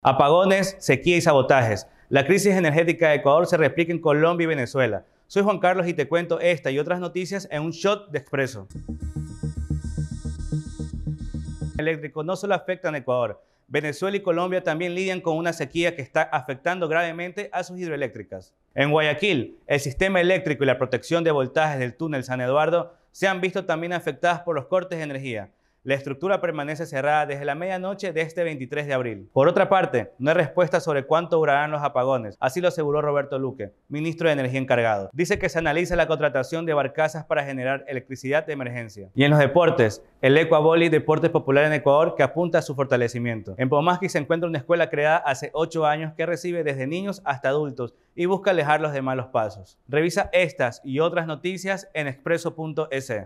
Apagones, sequía y sabotajes. La crisis energética de Ecuador se replica en Colombia y Venezuela. Soy Juan Carlos y te cuento esta y otras noticias en un shot de expreso. Eléctrico no solo afecta a Ecuador, Venezuela y Colombia también lidian con una sequía que está afectando gravemente a sus hidroeléctricas. En Guayaquil, el sistema eléctrico y la protección de voltajes del túnel San Eduardo se han visto también afectadas por los cortes de energía. La estructura permanece cerrada desde la medianoche de este 23 de abril. Por otra parte, no hay respuesta sobre cuánto durarán los apagones, así lo aseguró Roberto Luque, ministro de Energía encargado. Dice que se analiza la contratación de barcazas para generar electricidad de emergencia. Y en los deportes, el Ecuaboli Deportes Popular en Ecuador que apunta a su fortalecimiento. En Pomaski se encuentra una escuela creada hace 8 años que recibe desde niños hasta adultos y busca alejarlos de malos pasos. Revisa estas y otras noticias en expreso.es.